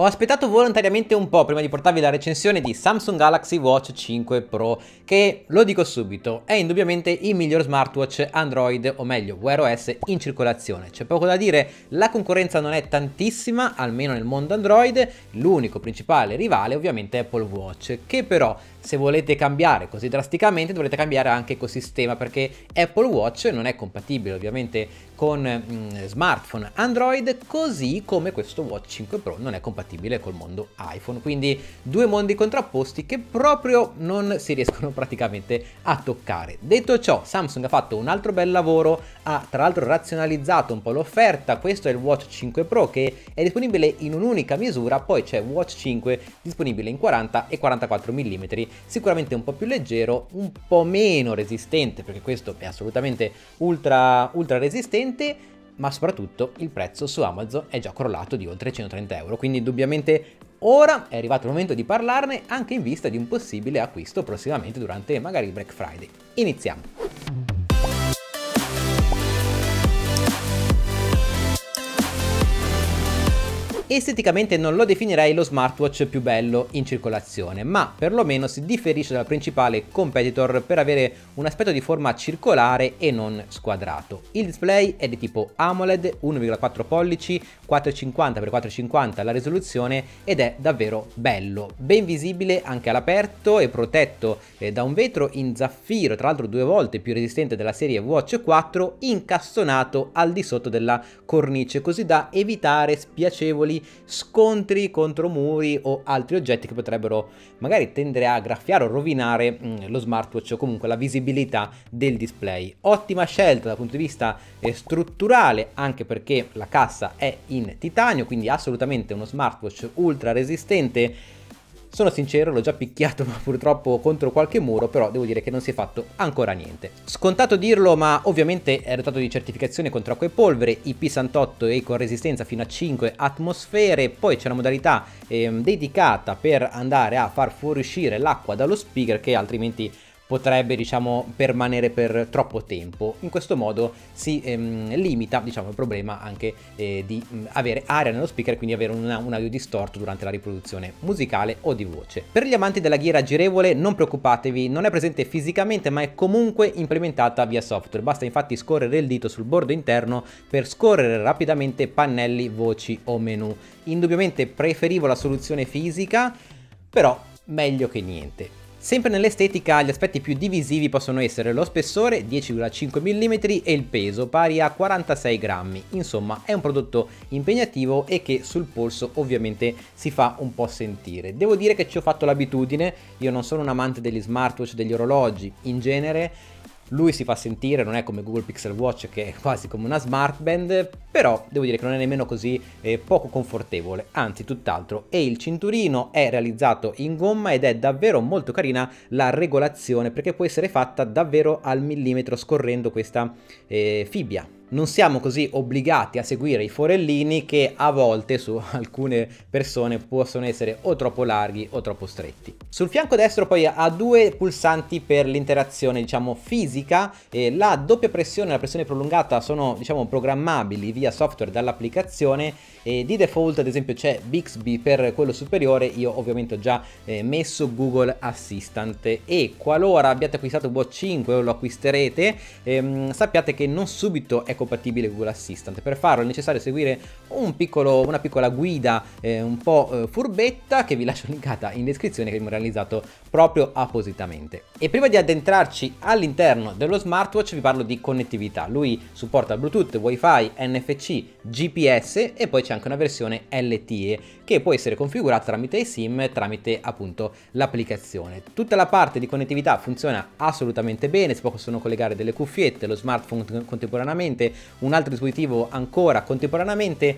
Ho aspettato volontariamente un po' prima di portarvi la recensione di Samsung Galaxy Watch 5 Pro, che, lo dico subito, è indubbiamente il miglior smartwatch Android, o meglio Wear OS, in circolazione. C'è poco da dire, la concorrenza non è tantissima, almeno nel mondo Android, l'unico principale rivale ovviamente è Apple Watch, che però se volete cambiare così drasticamente dovrete cambiare anche ecosistema perché Apple Watch non è compatibile ovviamente con mh, mm, smartphone Android così come questo Watch 5 Pro non è compatibile col mondo iPhone quindi due mondi contrapposti che proprio non si riescono praticamente a toccare detto ciò Samsung ha fatto un altro bel lavoro ha tra l'altro razionalizzato un po' l'offerta questo è il Watch 5 Pro che è disponibile in un'unica misura poi c'è Watch 5 disponibile in 40 e 44 mm sicuramente un po' più leggero, un po' meno resistente, perché questo è assolutamente ultra, ultra resistente, ma soprattutto il prezzo su Amazon è già crollato di oltre 130 euro, quindi indubbiamente ora è arrivato il momento di parlarne anche in vista di un possibile acquisto prossimamente durante magari il Black Friday. Iniziamo! Esteticamente non lo definirei lo smartwatch più bello in circolazione, ma perlomeno si differisce dal principale competitor per avere un aspetto di forma circolare e non squadrato. Il display è di tipo AMOLED 1,4 pollici, 450x450 la risoluzione ed è davvero bello, ben visibile anche all'aperto e protetto eh, da un vetro in zaffiro, tra l'altro due volte più resistente della serie Watch 4, incastonato al di sotto della cornice, così da evitare spiacevoli scontri contro muri o altri oggetti che potrebbero magari tendere a graffiare o rovinare mm, lo smartwatch o comunque la visibilità del display. Ottima scelta dal punto di vista eh, strutturale anche perché la cassa è in titanio, quindi assolutamente uno smartwatch ultra resistente sono sincero, l'ho già picchiato purtroppo contro qualche muro, però devo dire che non si è fatto ancora niente. Scontato dirlo, ma ovviamente è dotato di certificazione contro acqua e polvere, IP68 e con resistenza fino a 5 atmosfere, poi c'è una modalità eh, dedicata per andare a far fuoriuscire l'acqua dallo speaker che altrimenti potrebbe diciamo permanere per troppo tempo. In questo modo si ehm, limita diciamo il problema anche eh, di mh, mm, avere aria nello speaker e quindi avere una, un audio distorto durante la riproduzione musicale o di voce. Per gli amanti della ghiera girevole non preoccupatevi, non è presente fisicamente ma è comunque implementata via software, basta infatti scorrere il dito sul bordo interno per scorrere rapidamente pannelli, voci o menu. Indubbiamente preferivo la soluzione fisica, però meglio che niente. Sempre nell'estetica gli aspetti più divisivi possono essere lo spessore 10,5 mm e il peso pari a 46 grammi, insomma è un prodotto impegnativo e che sul polso ovviamente si fa un po' sentire. Devo dire che ci ho fatto l'abitudine, io non sono un amante degli smartwatch, degli orologi in genere, lui si fa sentire, non è come Google Pixel Watch che è quasi come una smartband, però devo dire che non è nemmeno così eh, poco confortevole, anzi tutt'altro. E il cinturino è realizzato in gomma ed è davvero molto carina la regolazione perché può essere fatta davvero al millimetro scorrendo questa eh, fibbia non siamo così obbligati a seguire i forellini che a volte su alcune persone possono essere o troppo larghi o troppo stretti. Sul fianco destro poi ha due pulsanti per l'interazione diciamo fisica e la doppia pressione e la pressione prolungata sono diciamo programmabili via software dall'applicazione e di default ad esempio c'è Bixby per quello superiore io ovviamente ho già eh, messo Google Assistant e qualora abbiate acquistato Bot 5 o lo acquisterete ehm, sappiate che non subito è compatibile Google Assistant. Per farlo è necessario seguire un piccolo, una piccola guida eh, un po' eh, furbetta che vi lascio linkata in descrizione che abbiamo realizzato proprio appositamente. E prima di addentrarci all'interno dello smartwatch vi parlo di connettività. Lui supporta Bluetooth, Wi-Fi, NFC, GPS e poi c'è anche una versione LTE che può essere configurata tramite i SIM, tramite appunto l'applicazione. Tutta la parte di connettività funziona assolutamente bene, si possono collegare delle cuffiette, lo smartphone contemporaneamente, un altro dispositivo ancora contemporaneamente,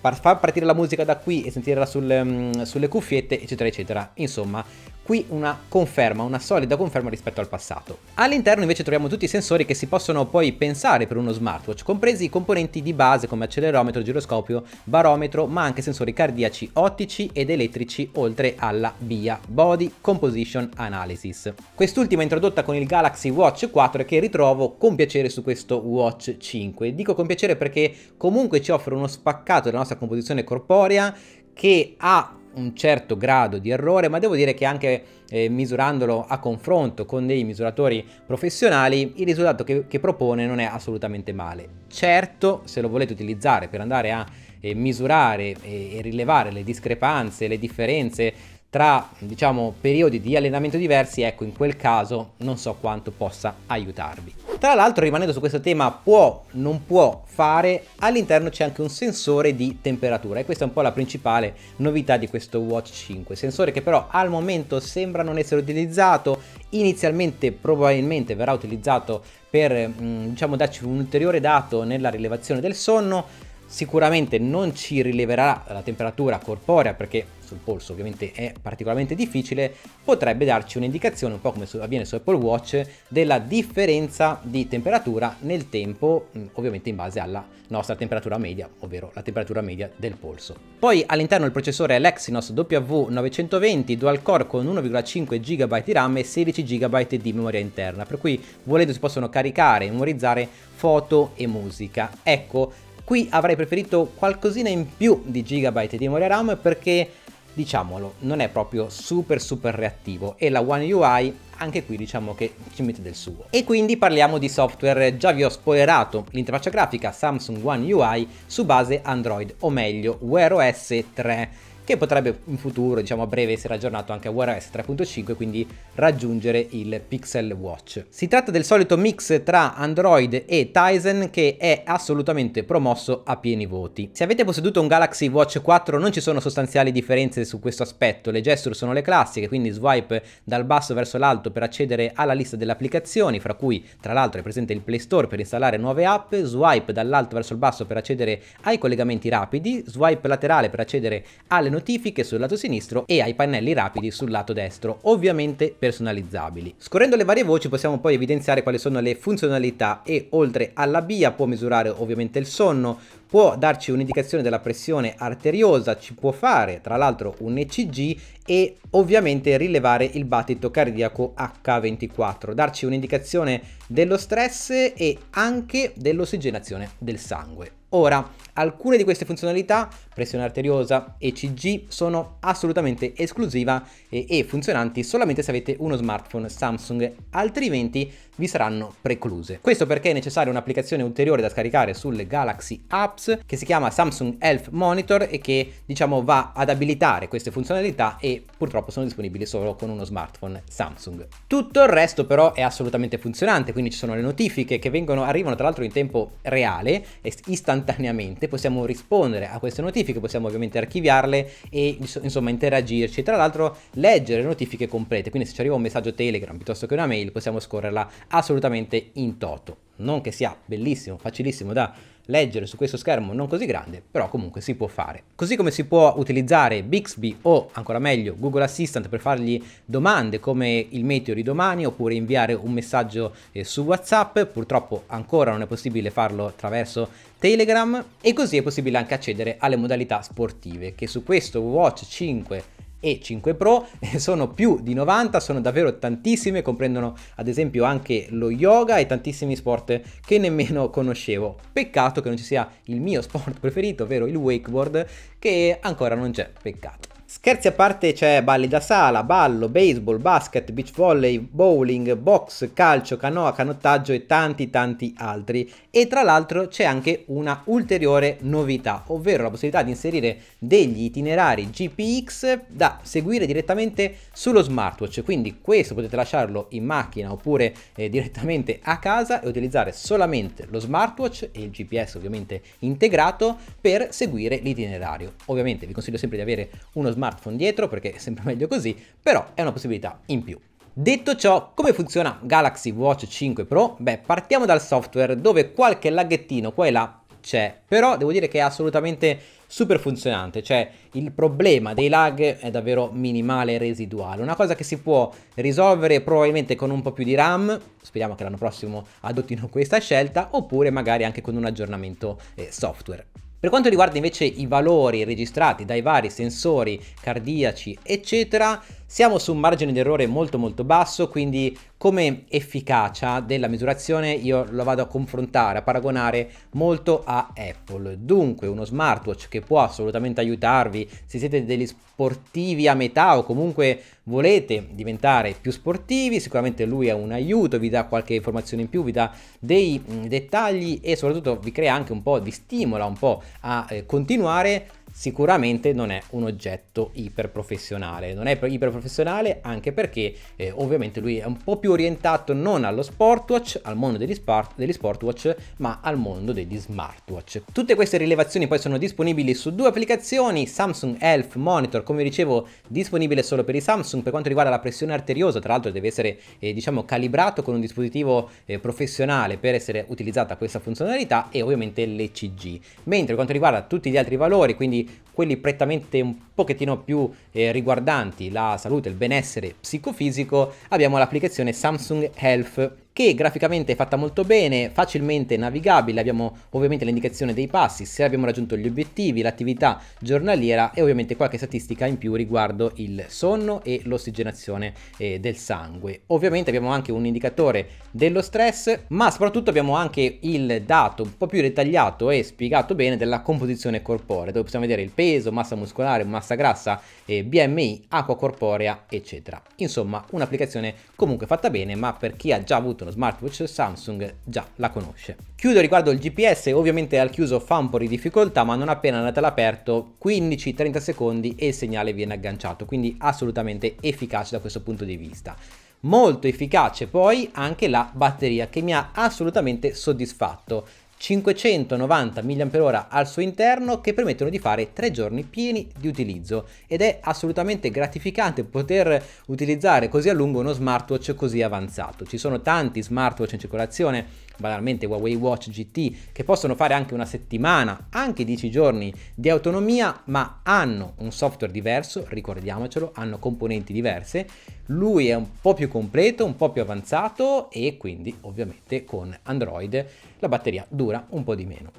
far partire la musica da qui e sentirla sul, mm, sulle cuffiette, eccetera, eccetera. Insomma, Qui una conferma, una solida conferma rispetto al passato. All'interno invece troviamo tutti i sensori che si possono poi pensare per uno smartwatch, compresi i componenti di base come accelerometro, giroscopio, barometro, ma anche sensori cardiaci, ottici ed elettrici, oltre alla BIA, Body Composition Analysis. Quest'ultima è introdotta con il Galaxy Watch 4 che ritrovo con piacere su questo Watch 5. Dico con piacere perché comunque ci offre uno spaccato della nostra composizione corporea che ha un certo grado di errore, ma devo dire che anche eh, misurandolo a confronto con dei misuratori professionali, il risultato che, che, propone non è assolutamente male. Certo, se lo volete utilizzare per andare a eh, misurare e, eh, e rilevare le discrepanze, le differenze tra diciamo, periodi di allenamento diversi, ecco in quel caso non so quanto possa aiutarvi. Tra l'altro rimanendo su questo tema può, non può fare, all'interno c'è anche un sensore di temperatura e questa è un po' la principale novità di questo Watch 5, sensore che però al momento sembra non essere utilizzato, inizialmente probabilmente verrà utilizzato per mm, diciamo darci un ulteriore dato nella rilevazione del sonno, Sicuramente non ci rileverà la temperatura corporea perché sul polso ovviamente è particolarmente difficile, potrebbe darci un'indicazione, un po' come avviene su Apple Watch, della differenza di temperatura nel tempo, mm, ovviamente in base alla nostra temperatura media, ovvero la temperatura media del polso. Poi all'interno del processore è l'Exynos W920 dual core con 1,5 GB di RAM e 16 GB di memoria interna, per cui volendo si possono caricare e memorizzare foto e musica. Ecco, Qui avrei preferito qualcosina in più di gigabyte di memoria RAM perché diciamolo, non è proprio super super reattivo e la One UI anche qui diciamo che ci mette del suo. E quindi parliamo di software, già vi ho spoilerato l'interfaccia grafica Samsung One UI su base Android, o meglio Wear OS 3 che potrebbe in futuro, diciamo a breve, essere aggiornato anche a Wear OS 3.5, quindi raggiungere il Pixel Watch. Si tratta del solito mix tra Android e Tizen che è assolutamente promosso a pieni voti. Se avete posseduto un Galaxy Watch 4 non ci sono sostanziali differenze su questo aspetto, le gesture sono le classiche, quindi swipe dal basso verso l'alto per accedere alla lista delle applicazioni, fra cui tra l'altro è presente il Play Store per installare nuove app, swipe dall'alto verso il basso per accedere ai collegamenti rapidi, swipe laterale per accedere alle nuove notifiche sul lato sinistro e ai pannelli rapidi sul lato destro, ovviamente personalizzabili. Scorrendo le varie voci possiamo poi evidenziare quali sono le funzionalità e oltre alla BIA può misurare ovviamente il sonno, può darci un'indicazione della pressione arteriosa, ci può fare tra l'altro un ECG e ovviamente rilevare il battito cardiaco H24, darci un'indicazione dello stress e anche dell'ossigenazione del sangue. Ora, Alcune di queste funzionalità, pressione arteriosa, ECG, sono assolutamente esclusiva e, e funzionanti solamente se avete uno smartphone Samsung, altrimenti vi saranno precluse. Questo perché è necessaria un'applicazione ulteriore da scaricare sulle Galaxy Apps che si chiama Samsung Health Monitor e che diciamo va ad abilitare queste funzionalità e purtroppo sono disponibili solo con uno smartphone Samsung. Tutto il resto però è assolutamente funzionante, quindi ci sono le notifiche che vengono, arrivano tra l'altro in tempo reale, istantaneamente ovviamente possiamo rispondere a queste notifiche, possiamo ovviamente archiviarle e insomma interagirci, tra l'altro leggere notifiche complete, quindi se ci arriva un messaggio Telegram piuttosto che una mail possiamo scorrerla assolutamente in toto, non che sia bellissimo, facilissimo da leggere su questo schermo non così grande, però comunque si può fare. Così come si può utilizzare Bixby o ancora meglio Google Assistant per fargli domande come il meteo di domani oppure inviare un messaggio eh, su WhatsApp, purtroppo ancora non è possibile farlo attraverso Telegram e così è possibile anche accedere alle modalità sportive che su questo Watch 5 e 5 Pro, eh, sono più di 90, sono davvero tantissime, comprendono ad esempio anche lo yoga e tantissimi sport che nemmeno conoscevo. Peccato che non ci sia il mio sport preferito, ovvero il wakeboard, che ancora non c'è, peccato. Scherzi a parte c'è balli da sala, ballo, baseball, basket, beach volley, bowling, box, calcio, canoa, canottaggio e tanti tanti altri. E tra l'altro c'è anche una ulteriore novità, ovvero la possibilità di inserire degli itinerari GPX da seguire direttamente sullo smartwatch. Quindi questo potete lasciarlo in macchina oppure eh, direttamente a casa e utilizzare solamente lo smartwatch e il GPS ovviamente integrato per seguire l'itinerario. Ovviamente vi consiglio sempre di avere uno smartwatch smartphone dietro perché è sempre meglio così, però è una possibilità in più. Detto ciò, come funziona Galaxy Watch 5 Pro? Beh, partiamo dal software dove qualche laghettino qua e là c'è, però devo dire che è assolutamente super funzionante, cioè il problema dei lag è davvero minimale e residuale, una cosa che si può risolvere probabilmente con un po' più di RAM, speriamo che l'anno prossimo adottino questa scelta, oppure magari anche con un aggiornamento eh, software. Per quanto riguarda invece i valori registrati dai vari sensori cardiaci, eccetera, siamo su un margine di errore molto molto basso, quindi come efficacia della misurazione io lo vado a confrontare, a paragonare molto a Apple. Dunque uno smartwatch che può assolutamente aiutarvi se siete degli sportivi a metà o comunque volete diventare più sportivi, sicuramente lui è un aiuto, vi dà qualche informazione in più, vi dà dei mm, dettagli e soprattutto vi crea anche un po', vi stimola un po' a eh, continuare sicuramente non è un oggetto iperprofessionale. Non è iperprofessionale anche perché eh, ovviamente lui è un po' più orientato non allo sportwatch, al mondo degli, sport, degli sportwatch, ma al mondo degli smartwatch. Tutte queste rilevazioni poi sono disponibili su due applicazioni, Samsung Elf Monitor, come dicevo, disponibile solo per i Samsung per quanto riguarda la pressione arteriosa, tra l'altro deve essere eh, diciamo calibrato con un dispositivo eh, professionale per essere utilizzata questa funzionalità e ovviamente l'ECG. Mentre per quanto riguarda tutti gli altri valori, quindi quelli prettamente un pochettino più eh, riguardanti la salute, il benessere psicofisico, abbiamo l'applicazione Samsung Health che graficamente è fatta molto bene, facilmente navigabile, abbiamo ovviamente l'indicazione dei passi, se abbiamo raggiunto gli obiettivi, l'attività giornaliera e ovviamente qualche statistica in più riguardo il sonno e l'ossigenazione eh, del sangue. Ovviamente abbiamo anche un indicatore dello stress, ma soprattutto abbiamo anche il dato un po' più dettagliato e spiegato bene della composizione corporea, dove possiamo vedere il peso, massa muscolare, massa grassa, eh, BMI, acqua corporea, eccetera. Insomma, un'applicazione comunque fatta bene, ma per chi ha già avuto soprattutto la smartwatch Samsung già la conosce. Chiudo riguardo il GPS, ovviamente al chiuso fa un po' di difficoltà, ma non appena andate all'aperto 15-30 secondi e il segnale viene agganciato, quindi assolutamente efficace da questo punto di vista. Molto efficace poi anche la batteria che mi ha assolutamente soddisfatto 590 mAh al suo interno che permettono di fare 3 giorni pieni di utilizzo ed è assolutamente gratificante poter utilizzare così a lungo uno smartwatch così avanzato. Ci sono tanti smartwatch in circolazione banalmente Huawei Watch GT, che possono fare anche una settimana, anche 10 giorni di autonomia, ma hanno un software diverso, ricordiamocelo, hanno componenti diverse, lui è un po' più completo, un po' più avanzato e quindi ovviamente con Android la batteria dura un po' di meno.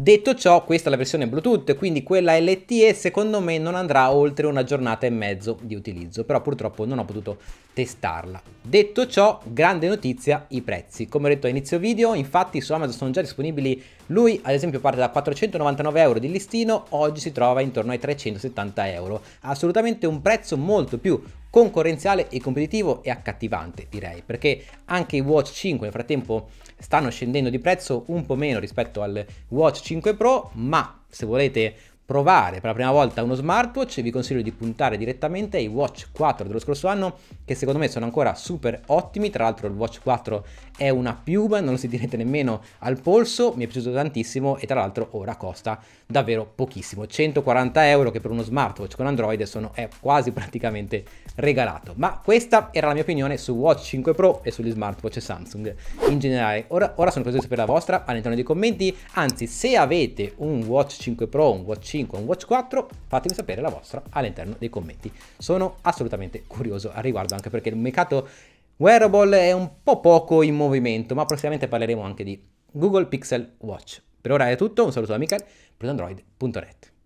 Detto ciò, questa è la versione Bluetooth, quindi quella LTE secondo me non andrà oltre una giornata e mezzo di utilizzo, però purtroppo non ho potuto testarla. Detto ciò, grande notizia, i prezzi. Come ho detto a inizio video, infatti su Amazon sono già disponibili lui ad esempio parte da 499 euro di listino, oggi si trova intorno ai 370 euro, assolutamente un prezzo molto più concorrenziale e competitivo e accattivante direi perché anche i Watch 5 nel frattempo stanno scendendo di prezzo un po' meno rispetto al Watch 5 Pro ma se volete provare per la prima volta uno smartwatch vi consiglio di puntare direttamente ai Watch 4 dello scorso anno che secondo me sono ancora super ottimi tra l'altro il Watch 4 è una piuma non lo sentirete nemmeno al polso mi è piaciuto tantissimo e tra l'altro ora costa davvero pochissimo 140 euro che per uno smartwatch con Android sono, è quasi praticamente regalato ma questa era la mia opinione su Watch 5 Pro e sugli smartwatch Samsung in generale ora, ora sono curioso per la vostra all'interno dei commenti anzi se avete un Watch 5 Pro un Watch 5 5, un Watch 4, fatemi sapere la vostra all'interno dei commenti. Sono assolutamente curioso al riguardo anche perché il mercato wearable è un po' poco in movimento, ma prossimamente parleremo anche di Google Pixel Watch. Per ora è tutto, un saluto da Michael, per android.net.